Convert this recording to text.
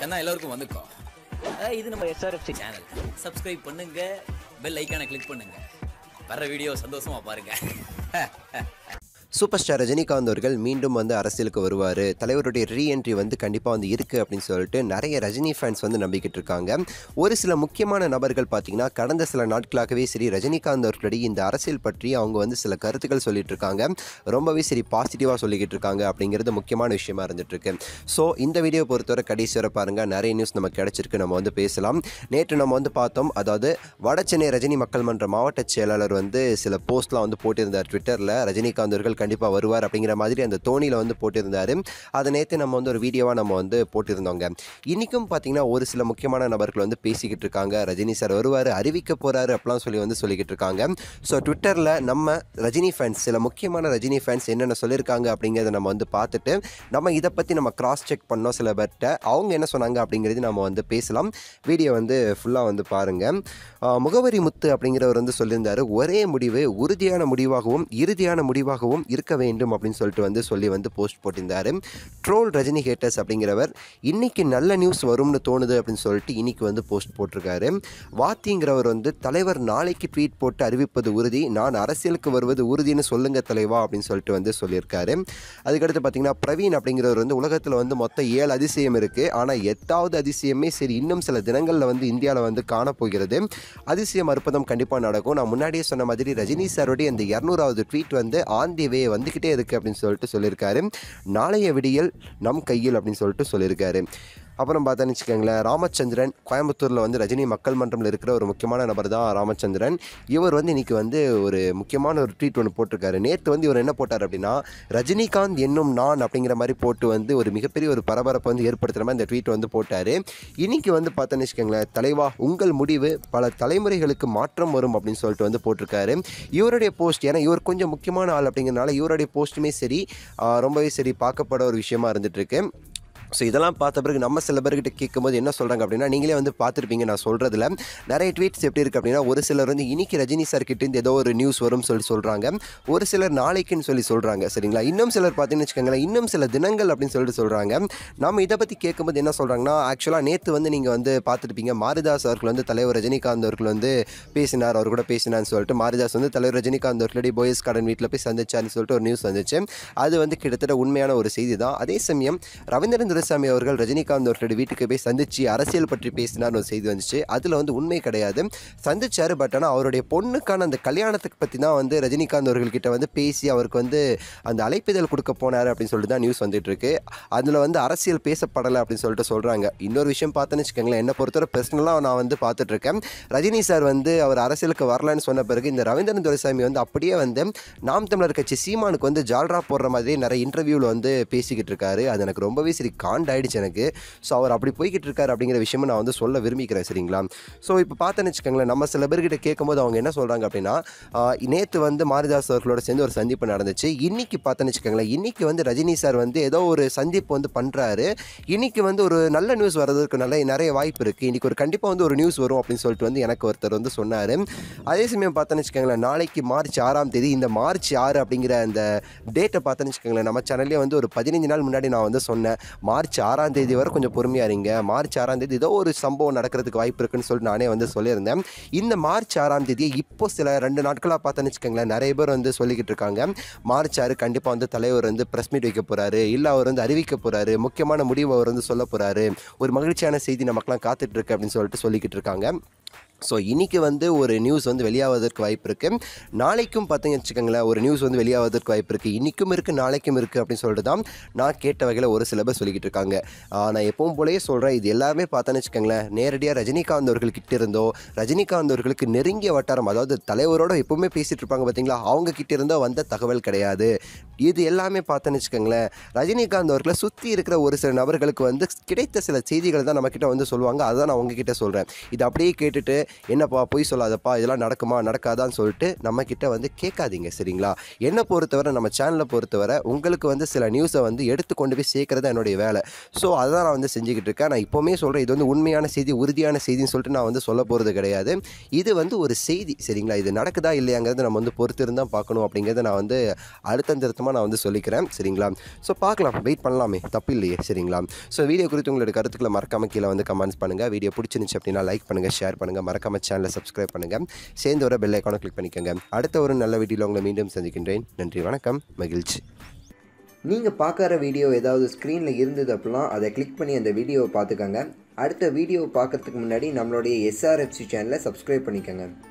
கண்ணா எல்லோருக்கும் வந்துக்கோ இது நம்ம எஸ்ஆர்எஃப்சி சேனல் சப்ஸ்கிரைப் பண்ணுங்கள் பெல் ஐக்கானை கிளிக் பண்ணுங்கள் வர வீடியோ சந்தோஷமாக பாருங்கள் சூப்பர் ஸ்டார் ரஜினிகாந்த் அவர்கள் மீண்டும் வந்து அரசியலுக்கு வருவார் தலைவருடைய ரீஎன்ட்ரி வந்து கண்டிப்பாக வந்து இருக்குது அப்படின்னு சொல்லிட்டு நிறைய ரஜினி ஃபேன்ஸ் வந்து நம்பிக்கிட்டு இருக்காங்க ஒரு சில முக்கியமான நபர்கள் பார்த்தீங்கன்னா கடந்த சில நாட்களாகவே சரி ரஜினிகாந்த் அவர்களுடைய இந்த அரசியல் பற்றி அவங்க வந்து சில கருத்துக்கள் சொல்லிட்டு இருக்காங்க ரொம்பவே சரி பாசிட்டிவாக சொல்லிக்கிட்டு இருக்காங்க அப்படிங்கிறது முக்கியமான விஷயமா இருந்துகிட்ருக்கு ஸோ இந்த வீடியோ பொறுத்தவரை கடைசி வர பாருங்கள் நிறைய நியூஸ் நமக்கு கிடச்சிருக்கு நம்ம வந்து பேசலாம் நேற்று நம்ம வந்து பார்த்தோம் அதாவது வட சென்னை ரஜினி மக்கள் மன்ற மாவட்ட செயலாளர் வந்து சில போஸ்ட்லாம் வந்து போட்டிருந்தார் ட்விட்டரில் ரஜினிகாந்த் அவர்கள் கண்டிப்பாக வருவார் அப்படிங்கிற மாதிரி அந்த தோணியில் வந்து போட்டிருந்தார் அதை நேற்று நம்ம வந்து ஒரு வீடியோவாக நம்ம வந்து போட்டிருந்தோங்க இன்றைக்கும் பார்த்தீங்கன்னா ஒரு சில முக்கியமான நபர்கள் வந்து பேசிக்கிட்டு இருக்காங்க ரஜினி சார் வருவார் அறிவிக்க போகிறாரு அப்படிலாம் சொல்லி வந்து சொல்லிக்கிட்டு இருக்காங்க ஸோ ட்விட்டரில் நம்ம ரஜினி ஃபேன்ஸ் சில முக்கியமான ரஜினி ஃபேன்ஸ் என்னென்ன சொல்லியிருக்காங்க அப்படிங்கிறத நம்ம வந்து பார்த்துட்டு நம்ம இதை பற்றி நம்ம கிராஸ் செக் பண்ணோம் சில பேர்கிட்ட அவங்க என்ன சொன்னாங்க அப்படிங்கிறது நம்ம வந்து பேசலாம் வீடியோ வந்து ஃபுல்லாக வந்து பாருங்கள் முகவரி முத்து அப்படிங்கிறவர் வந்து சொல்லியிருந்தார் ஒரே முடிவு உறுதியான முடிவாகவும் இறுதியான முடிவாகவும் இருக்க வேண்டும் அப்படின்னு சொல்லிட்டு வந்து சொல்லி வந்து போஸ்ட் போட்டிருந்தார் ட்ரோல் ரஜினி ஹேட்டர்ஸ் அப்படிங்கிறவர் இன்றைக்கி நல்ல நியூஸ் வரும்னு தோணுது அப்படின்னு சொல்லிட்டு இன்றைக்கி வந்து போஸ்ட் போட்டிருக்காரு வாத்திங்கிறவர் வந்து தலைவர் நாளைக்கு ட்வீட் போட்டு அறிவிப்பது உறுதி நான் அரசியலுக்கு வருவது உறுதின்னு சொல்லுங்கள் தலைவா அப்படின்னு சொல்லிட்டு வந்து சொல்லியிருக்காரு அதுக்கடுத்து பார்த்தீங்கன்னா பிரவீன் அப்படிங்கிறவர் வந்து உலகத்தில் வந்து மொத்தம் ஏழு அதிசயம் இருக்குது ஆனால் எட்டாவது அதிசயமே சரி இன்னும் சில தினங்களில் வந்து இந்தியாவில் வந்து காணப்போகிறது அதிசயம் அற்புதம் கண்டிப்பாக நடக்கும் நான் முன்னாடியே சொன்ன மாதிரி ரஜினி சாருடைய இந்த இரநூறாவது ட்வீட் வந்து ஆந்தி தேவை வந்துக்கிட்டே இருக்குது அப்படின்னு சொல்லிட்டு சொல்லியிருக்காரு நாளைய விடியல் நம் கையில் அப்படின்னு சொல்லிட்டு சொல்லியிருக்காரு அப்புறம் பார்த்தோன்னு வச்சுக்கோங்களேன் ராமச்சந்திரன் கோயம்புத்தூரில் வந்து ரஜினி மக்கள் மன்றமில் இருக்கிற ஒரு முக்கியமான நபர் தான் ராமச்சந்திரன் இவர் வந்து இன்னைக்கு வந்து ஒரு முக்கியமான ஒரு ட்வீட் ஒன்று போட்டிருக்காரு நேற்று வந்து இவர் என்ன போட்டார் அப்படின்னா ரஜினிகாந்த் என்னும் நான் அப்படிங்கிற மாதிரி போட்டு வந்து ஒரு மிகப்பெரிய ஒரு பரபரப்பை வந்து ஏற்படுத்துகிற மாதிரி இந்த ட்வீட் வந்து போட்டார் இன்னைக்கு வந்து பார்த்தோன்னு வச்சுக்கோங்களேன் தலைவா உங்கள் முடிவு பல தலைமுறைகளுக்கு மாற்றம் வரும் அப்படின்னு சொல்லிட்டு வந்து போட்டிருக்காரு இவருடைய போஸ்ட் ஏன்னா இவர் கொஞ்சம் முக்கியமான ஆள் அப்படிங்கிறனால இவருடைய போஸ்ட்டுமே சரி ரொம்பவே சரி பார்க்கப்பட ஒரு விஷயமா இருந்துகிட்ருக்கு ஸோ இதெல்லாம் பார்த்த பிறகு நம்ம சில பேர்கிட்ட கேட்கும்போது என்ன சொல்கிறாங்க அப்படின்னா நீங்களே வந்து பார்த்துருப்பீங்க நான் சொல்கிறதுல நிறைய ட்வீட்ஸ் எப்படி இருக்குது அப்படின்னா ஒரு சிலர் வந்து இன்னைக்கு ரஜினி சார் இருந்து ஏதோ ஒரு நியூஸ் வரும்னு சொல்லி சொல்கிறாங்க ஒரு சிலர் நாளைக்குன்னு சொல்லி சொல்கிறாங்க சரிங்களா இன்னும் சிலர் பார்த்தீங்கன்னு வச்சுக்கோங்களேன் இன்னும் சில தினங்கள் அப்படின்னு சொல்லிட்டு சொல்கிறாங்க நம்ம இதை பற்றி கேட்கும்போது என்ன சொல்கிறாங்கன்னா ஆக்சுவலாக நேற்று வந்து நீங்கள் வந்து பார்த்துருப்பீங்க மாரிதாஸ் அவர்கள் வந்து தலைவர் ரஜினிகாந்த் அவர்கள் வந்து பேசினார் அவர் கூட பேசினார்னு சொல்லிட்டு மாரிதாஸ் வந்து தலைவர் ரஜினிகாந்த் அவர்களுடைய போயஸ் கார்டன் வீட்டில் போய் சந்திச்சார்னு சொல்லிட்டு ஒரு நியூஸ் வந்துச்சு அது வந்து கிட்டத்தட்ட உண்மையான ஒரு செய்தி தான் அதே சமயம் ரவீந்திரன் ரங்கசாமி அவர்கள் ரஜினிகாந்த் அவர்களுடைய வீட்டுக்கு போய் சந்திச்சு அரசியல் பற்றி பேசினார் ஒரு செய்தி வந்துச்சு அதில் வந்து உண்மை கிடையாது சந்திச்சார் பட் ஆனால் அவருடைய பொண்ணுக்கான அந்த கல்யாணத்துக்கு பற்றி தான் வந்து ரஜினிகாந்த் அவர்கள்கிட்ட வந்து பேசி அவருக்கு வந்து அந்த அழைப்பிதழ் கொடுக்க போனார் அப்படின்னு சொல்லிட்டு தான் நியூஸ் வந்துட்டு இருக்கு அதில் வந்து அரசியல் பேசப்படலை அப்படின்னு சொல்லிட்டு சொல்கிறாங்க இன்னொரு விஷயம் பார்த்தேன்னு வச்சுக்கோங்களேன் என்னை பொறுத்தவரை பர்சனலாக நான் வந்து பார்த்துட்ருக்கேன் ரஜினி சார் வந்து அவர் அரசியலுக்கு வரலான்னு சொன்ன பிறகு இந்த ரவீந்திரன் துரைசாமி வந்து அப்படியே வந்து நாம் தமிழர் கட்சி சீமானுக்கு வந்து ஜால்ரா போடுற மாதிரி நிறைய இன்டர்வியூவில் வந்து பேசிக்கிட்டு இருக்காரு அது எனக்கு ரொம்பவே சரி ஆகிடுச்சு எனக்கு ஸோ அவர் அப்படி போய்கிட்டு இருக்காரு அப்படிங்கிற விஷயமும் நான் வந்து சொல்ல விரும்பிக்கிறேன் சரிங்களா ஸோ இப்போ பார்த்தேன்னு வச்சுக்கோங்களேன் நம்ம சில பேர்கிட்ட கேட்கும்போது அவங்க என்ன சொல்கிறாங்க அப்படின்னா நேற்று வந்து மாரிதாஸ் அவர்களோட சேர்ந்து ஒரு சந்திப்பு நடந்துச்சு இன்னைக்கு பார்த்தேன்னு வச்சுக்கோங்களேன் இன்னைக்கு வந்து ரஜினி சார் வந்து ஏதோ ஒரு சந்திப்பு வந்து பண்ணுறாரு இன்னைக்கு வந்து ஒரு நல்ல நியூஸ் வர்றதுக்கு நல்ல நிறைய வாய்ப்பு இருக்குது இன்றைக்கி ஒரு கண்டிப்பாக வந்து ஒரு நியூஸ் வரும் அப்படின்னு சொல்லிட்டு வந்து எனக்கு ஒருத்தர் வந்து சொன்னார் அதே சமயம் பார்த்தேன்னு வச்சுக்கோங்களேன் நாளைக்கு மார்ச் ஆறாம் தேதி இந்த மார்ச் ஆறு அப்படிங்கிற அந்த டேட்டை பார்த்தேன்னு வச்சுக்கோங்களேன் நம்ம சேனல்லே வந்து ஒரு பதினஞ்சு நாள் முன்னாடி நான் வந்து சொன்னேன் மார்ச் ஆறாம் தேதி வரை கொஞ்சம் பொறுமையா இருங்க மார்ச் ஆறாம் தேதி ஏதோ ஒரு சம்பவம் நடக்கிறதுக்கு வாய்ப்பு இருக்குன்னு சொல்லி நானே வந்து சொல்லியிருந்தேன் இந்த மார்ச் ஆறாம் தேதியை இப்போ சில ரெண்டு நாட்களாக பார்த்தோன்னு வச்சுக்கோங்களேன் நிறைய பேர் வந்து சொல்லிக்கிட்டு இருக்காங்க மார்ச் ஆறு கண்டிப்பாக வந்து தலைவர் வந்து ப்ரெஸ் மீட் வைக்க போகிறாரு இல்லை அவர் வந்து அறிவிக்க போகிறாரு முக்கியமான முடிவு அவர் வந்து சொல்ல போறாரு ஒரு மகிழ்ச்சியான செய்தி காத்துட்டு காத்துட்ருக்கு அப்படின்னு சொல்லிட்டு சொல்லிக்கிட்டு இருக்காங்க ஸோ இன்றைக்கி வந்து ஒரு நியூஸ் வந்து வெளியாவதற்கு வாய்ப்பு இருக்குது நாளைக்கும் பார்த்தீங்க வச்சுக்கோங்களேன் ஒரு நியூஸ் வந்து வெளியாவதற்கு வாய்ப்பு இருக்குது இன்றைக்கும் இருக்குது நாளைக்கும் இருக்குது அப்படின்னு சொல்லிட்டு தான் நான் கேட்ட வகையில் ஒரு சிலபஸ் சொல்லிக்கிட்டு இருக்காங்க நான் எப்பவும் போலேயே சொல்கிறேன் இது எல்லாமே பார்த்தோன்னு வச்சுக்கோங்களேன் நேரடியாக ரஜினிகாந்த் அவர்கள்கிட்ட இருந்தோ ரஜினிகாந்த் அவர்களுக்கு நெருங்கிய வட்டாரம் அதாவது தலைவரோட எப்பவுமே பேசிகிட்டு இருப்பாங்க பார்த்தீங்களா அவங்க கிட்ட இருந்தோ வந்த தகவல் கிடையாது இது எல்லாமே பார்த்தோன்னு வச்சுக்கோங்களேன் ரஜினிகாந்த் அவர்களை சுற்றி இருக்கிற ஒரு சில நபர்களுக்கு வந்து கிடைத்த சில செய்திகள் தான் நம்மக்கிட்ட வந்து சொல்லுவாங்க அதை நான் அவங்கக்கிட்ட சொல்கிறேன் இது அப்படியே கேட்டுட்டு என்னப்பா பொய் சொல்லாதப்பா இதெல்லாம் நடக்குமா நடக்காதான்னு சொல்லிட்டு நம்மக்கிட்ட வந்து கேட்காதீங்க சரிங்களா என்னை பொறுத்தவரை நம்ம சேனலை பொறுத்தவரை உங்களுக்கு வந்து சில நியூஸை வந்து எடுத்து கொண்டு போய் சேர்க்குறது என்னுடைய வேலை ஸோ அதை நான் வந்து செஞ்சுக்கிட்டு இருக்கேன் நான் இப்போவுமே சொல்கிறேன் இது வந்து உண்மையான செய்தி உறுதியான செய்தின்னு சொல்லிட்டு நான் வந்து சொல்ல போகிறது கிடையாது இது வந்து ஒரு செய்தி சரிங்களா இது நடக்குதா இல்லையாங்கிறது நம்ம வந்து இருந்தால் பார்க்கணும் அப்படிங்கிறத நான் வந்து அழுத்தம் திருத்தமாக நான் வந்து சொல்லிக்கிறேன் சரிங்களா ஸோ பார்க்கலாம் வெயிட் பண்ணலாமே தப்பு இல்லையே சரிங்களா ஸோ வீடியோ குறித்து உங்களுடைய கருத்துக்களை மறக்காமல் கீழே வந்து கமெண்ட்ஸ் பண்ணுங்கள் வீடியோ பிடிச்சிருந்துச்சு அப்படின்னா லைக் பண்ணுங்கள் ஷேர் பண்ணுங்கள் மறக்க மறக்காம சேனலை சப்ஸ்கிரைப் பண்ணுங்க சேர்ந்து வர பெல் ஐக்கானை கிளிக் பண்ணிக்கோங்க அடுத்த ஒரு நல்ல வீடியோ உங்களை மீண்டும் சந்திக்கின்றேன் நன்றி வணக்கம் மகிழ்ச்சி நீங்கள் பார்க்குற வீடியோ ஏதாவது ஸ்க்ரீனில் இருந்தது அப்படிலாம் அதை கிளிக் பண்ணி அந்த வீடியோவை பார்த்துக்கோங்க அடுத்த வீடியோ பார்க்குறதுக்கு முன்னாடி நம்மளுடைய எஸ்ஆர்எஃப்சி சேனலை சப்ஸ்கிரைப் பண்ணிக்கோங்க